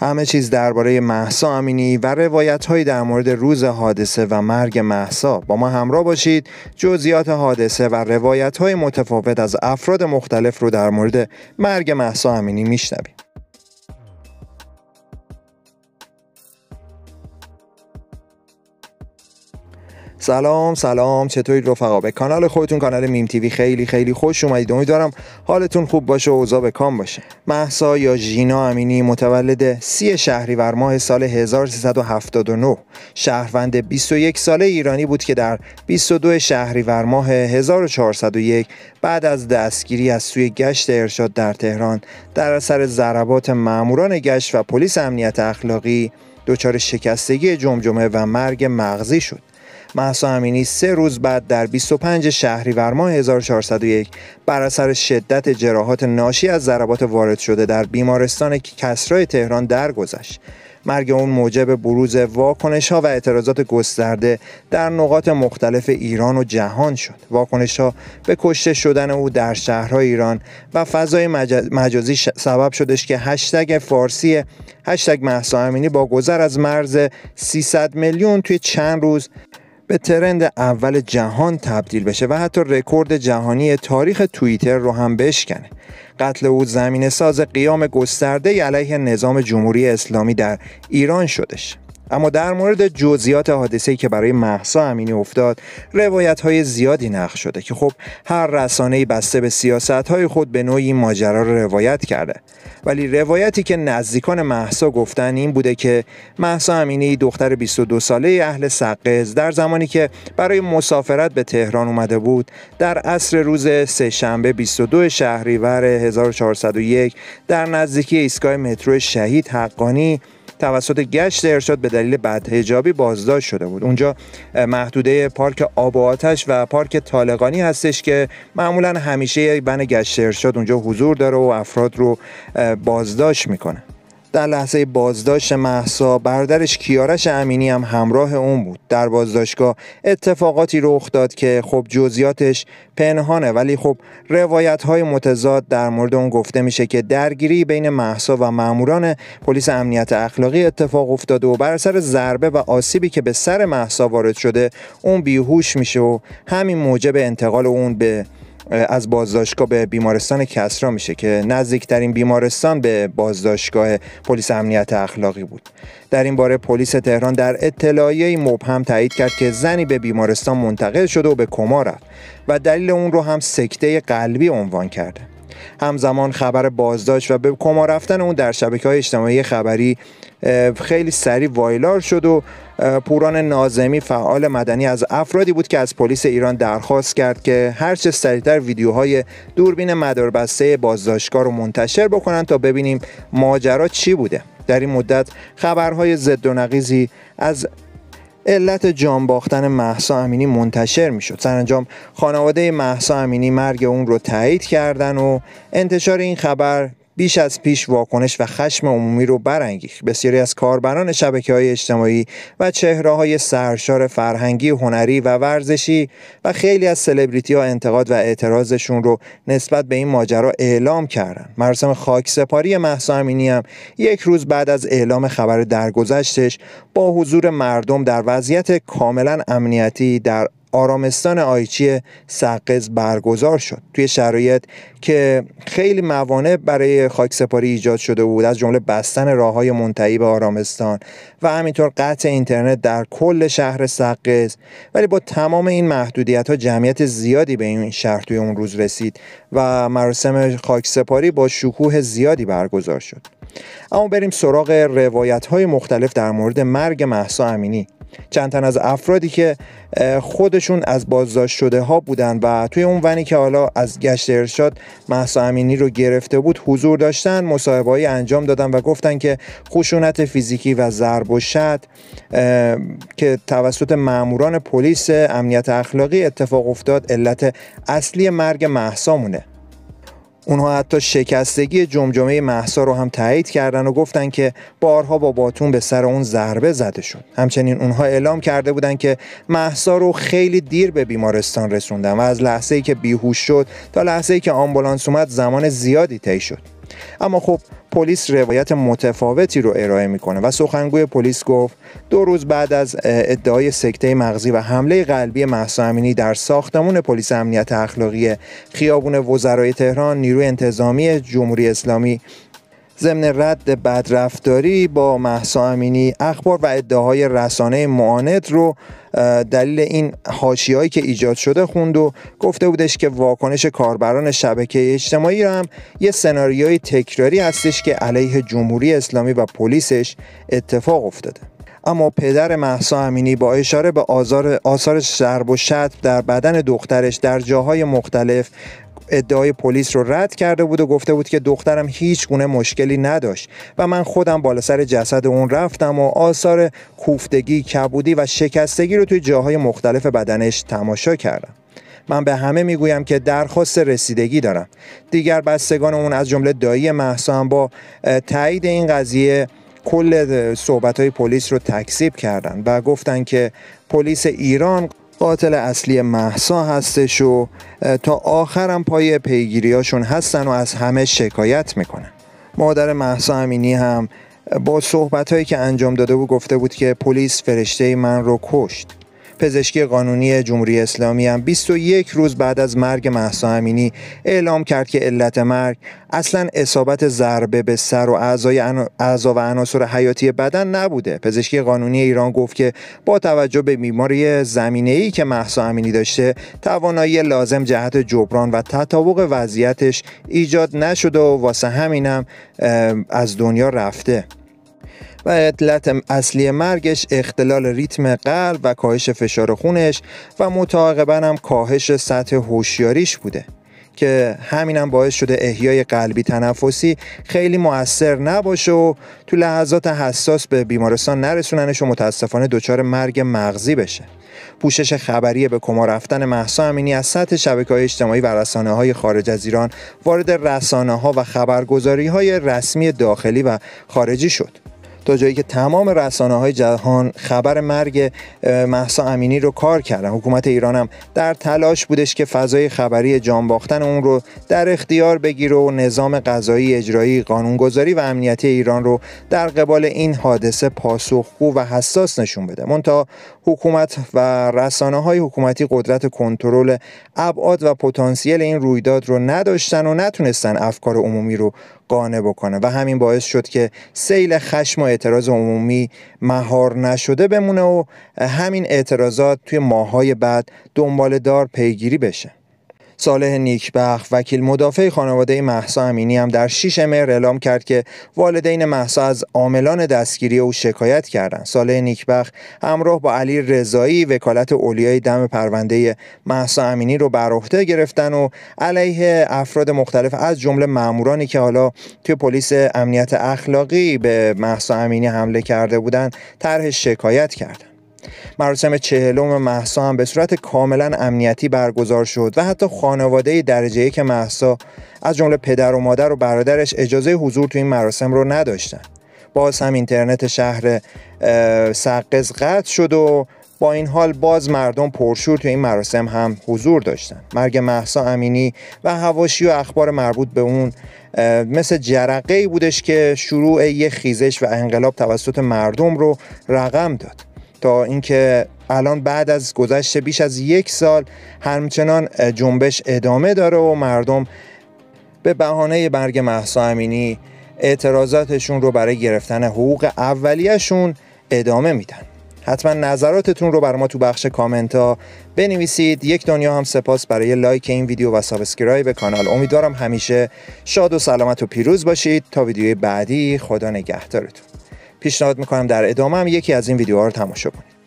همه چیز درباره محسا امینی و روایت های در مورد روز حادثه و مرگ محسا با ما همراه باشید جزئیات حادثه و روایت های متفاوت از افراد مختلف رو در مورد مرگ محسا امینی میشنویم سلام سلام چطورید رفقا به کانال خودتون کانال میم تیوی خیلی خیلی خوش اومدید امیدوارم حالتون خوب باشه و اوضاع به کام باشه محسا یا ژینا امینی متولد سی شهریور ماه سال 1379 شهروند 21 ساله ایرانی بود که در 22 شهریور ماه 1401 بعد از دستگیری از سوی گشت ارشاد در تهران در اثر ضربات ماموران گشت و پلیس امنیت اخلاقی دچار شکستگی جمجمه و مرگ مغزی شد محسا امینی سه روز بعد در 25 شهریور ماه 1401 بر اثر شدت جراحات ناشی از ضربات وارد شده در بیمارستان کسرای تهران درگذشت. مرگ اون موجب بروز واکنش ها و اعتراضات گسترده در نقاط مختلف ایران و جهان شد. واکنش ها به کشته شدن او در شهرهای ایران و فضای مجازی سبب شدش که هشتگ فارسی هشتگ محسا امینی با گذر از مرز 300 میلیون توی چند روز به ترند اول جهان تبدیل بشه و حتی رکورد جهانی تاریخ توییتر رو هم بشکنه قتل او زمین ساز قیام گسترده علیه نظام جمهوری اسلامی در ایران شدش اما در مورد جزئیات حادثه‌ای که برای محسا امینی افتاد روایت های زیادی نقش شده که خب هر رسانه‌ای بسته به سیاست خود به نوعی ماجرا رو روایت کرده ولی روایتی که نزدیکان محسا گفتن این بوده که محسا امینی دختر 22 ساله اهل سقز در زمانی که برای مسافرت به تهران اومده بود در عصر روز سهشنبه 22 شهریور 1401 در نزدیکی ایستگاه مترو شهید حقانی توسط گشت ارشاد به دلیل بدهجابی بازداشت شده بود اونجا محدوده پارک آب و آتش و پارک طالقانی هستش که معمولا همیشه بن گشت ارشاد اونجا حضور داره و افراد رو بازداشت میکنه در لحظه بازداشت محسا برادرش کیارش امینی هم همراه اون بود در بازداشتگاه اتفاقاتی رخ داد که خب جزئیاتش پنهانه ولی خب روایت های متضاد در مورد اون گفته میشه که درگیری بین محسا و ماموران پلیس امنیت اخلاقی اتفاق افتاده و بر اثر ضربه و آسیبی که به سر محسا وارد شده اون بیهوش میشه و همین موجب انتقال اون به از بازداشتگاه به بیمارستان کسرا میشه که نزدیکترین بیمارستان به بازداشتگاه پلیس امنیت اخلاقی بود در این باره پلیس تهران در اطلاعیه مبهم تایید کرد که زنی به بیمارستان منتقل شده و به کما رفت و دلیل اون رو هم سکته قلبی عنوان کرده همزمان خبر بازداشت و به کما رفتن اون در شبکه های اجتماعی خبری خیلی سریع وایلار شد و پوران نازمی فعال مدنی از افرادی بود که از پلیس ایران درخواست کرد که هرچه سریعتر ویدیوهای دوربین مداربسته بازداشتگاه رو منتشر بکنن تا ببینیم ماجرا چی بوده در این مدت خبرهای ضد و نقیزی از علت جان باختن محسا امینی منتشر میشد سرانجام خانواده محسا امینی مرگ اون رو تایید کردن و انتشار این خبر بیش از پیش واکنش و خشم عمومی رو برانگیخت بسیاری از کاربران شبکه های اجتماعی و چهره های سرشار فرهنگی هنری و ورزشی و خیلی از سلبریتی ها انتقاد و اعتراضشون رو نسبت به این ماجرا اعلام کردند مراسم خاکسپاری محسا امینی هم یک روز بعد از اعلام خبر درگذشتش با حضور مردم در وضعیت کاملا امنیتی در آرامستان آیچی سقز برگزار شد توی شرایط که خیلی موانع برای خاکسپاری ایجاد شده بود از جمله بستن راه های منتهی به آرامستان و همینطور قطع اینترنت در کل شهر سقز ولی با تمام این محدودیت ها جمعیت زیادی به این شهر توی اون روز رسید و مراسم خاکسپاری با شکوه زیادی برگزار شد اما بریم سراغ روایت های مختلف در مورد مرگ محسا امینی چند تن از افرادی که خودشون از بازداشت شده ها بودن و توی اون ونی که حالا از گشت ارشاد محسا امینی رو گرفته بود حضور داشتن مصاحبه انجام دادن و گفتن که خشونت فیزیکی و ضرب و شد که توسط ماموران پلیس امنیت اخلاقی اتفاق افتاد علت اصلی مرگ محسا مونه اونها حتی شکستگی جمجمه محسا رو هم تایید کردن و گفتن که بارها با باتون به سر اون ضربه زده شد همچنین اونها اعلام کرده بودن که محسا رو خیلی دیر به بیمارستان رسوندن و از لحظه ای که بیهوش شد تا لحظه ای که آمبولانس اومد زمان زیادی طی شد اما خب پلیس روایت متفاوتی رو ارائه میکنه و سخنگوی پلیس گفت دو روز بعد از ادعای سکته مغزی و حمله قلبی محسا امینی در ساختمان پلیس امنیت اخلاقی خیابون وزرای تهران نیروی انتظامی جمهوری اسلامی ضمن رد بدرفتاری با محسا امینی اخبار و ادعاهای رسانه معاند رو دلیل این هایی که ایجاد شده خوند و گفته بودش که واکنش کاربران شبکه اجتماعی رو هم یه سناریوی تکراری هستش که علیه جمهوری اسلامی و پلیسش اتفاق افتاده اما پدر محسا امینی با اشاره به آزار آثار ضرب و شتم در بدن دخترش در جاهای مختلف ادعای پلیس رو رد کرده بود و گفته بود که دخترم هیچ گونه مشکلی نداشت و من خودم بالا سر جسد اون رفتم و آثار کوفتگی، کبودی و شکستگی رو توی جاهای مختلف بدنش تماشا کردم. من به همه میگویم که درخواست رسیدگی دارم. دیگر بستگان اون از جمله دایی محسا هم با تایید این قضیه کل صحبت های پلیس رو تکذیب کردند و گفتن که پلیس ایران قاتل اصلی محسا هستش و تا آخرم پای پیگیریاشون هستن و از همه شکایت میکنن مادر محسا امینی هم با صحبت هایی که انجام داده بود گفته بود که پلیس فرشته من رو کشت پزشکی قانونی جمهوری اسلامی هم 21 روز بعد از مرگ محسا امینی اعلام کرد که علت مرگ اصلا اصابت ضربه به سر و اعضای اعضا و عناصر حیاتی بدن نبوده پزشکی قانونی ایران گفت که با توجه به بیماری زمینه ای که محسا امینی داشته توانایی لازم جهت جبران و تطابق وضعیتش ایجاد نشده و واسه همینم از دنیا رفته و علت اصلی مرگش اختلال ریتم قلب و کاهش فشار خونش و متعاقبا هم کاهش سطح هوشیاریش بوده که همینم باعث شده احیای قلبی تنفسی خیلی موثر نباشه و تو لحظات حساس به بیمارستان نرسوننش و متاسفانه دچار مرگ مغزی بشه پوشش خبری به کما رفتن محسا امینی از سطح شبکه های اجتماعی و رسانه های خارج از ایران وارد رسانه ها و خبرگزاری های رسمی داخلی و خارجی شد تا جایی که تمام رسانه های جهان خبر مرگ محسا امینی رو کار کردن حکومت ایران هم در تلاش بودش که فضای خبری جان باختن اون رو در اختیار بگیره و نظام قضایی اجرایی قانونگذاری و امنیتی ایران رو در قبال این حادثه پاسخگو و حساس نشون بده مونتا حکومت و رسانه های حکومتی قدرت کنترل ابعاد و پتانسیل این رویداد رو نداشتن و نتونستن افکار عمومی رو قانع بکنه و همین باعث شد که سیل خشم و اعتراض عمومی مهار نشده بمونه و همین اعتراضات توی ماهای بعد دنبال دار پیگیری بشه صالح نیکبخ وکیل مدافع خانواده محسا امینی هم در 6 مهر اعلام کرد که والدین محسا از عاملان دستگیری او شکایت کردند صالح نیکبخ همراه با علی رضایی وکالت اولیای دم پرونده محسا امینی رو بر عهده گرفتن و علیه افراد مختلف از جمله مامورانی که حالا توی پلیس امنیت اخلاقی به محسا امینی حمله کرده بودند طرح شکایت کردند مراسم چهلم محسا هم به صورت کاملا امنیتی برگزار شد و حتی خانواده درجه یک محسا از جمله پدر و مادر و برادرش اجازه حضور تو این مراسم رو نداشتن باز هم اینترنت شهر سقز قطع شد و با این حال باز مردم پرشور تو این مراسم هم حضور داشتن مرگ محسا امینی و هواشی و اخبار مربوط به اون مثل جرقه ای بودش که شروع یه خیزش و انقلاب توسط مردم رو رقم داد تا اینکه الان بعد از گذشت بیش از یک سال همچنان جنبش ادامه داره و مردم به بهانه برگ محسا امینی اعتراضاتشون رو برای گرفتن حقوق اولیهشون ادامه میدن حتما نظراتتون رو بر ما تو بخش کامنت ها بنویسید یک دنیا هم سپاس برای لایک این ویدیو و سابسکرایب کانال امیدوارم همیشه شاد و سلامت و پیروز باشید تا ویدیوی بعدی خدا نگهدارتون پیشنهاد میکنم در ادامه هم یکی از این ویدیوها رو تماشا کنید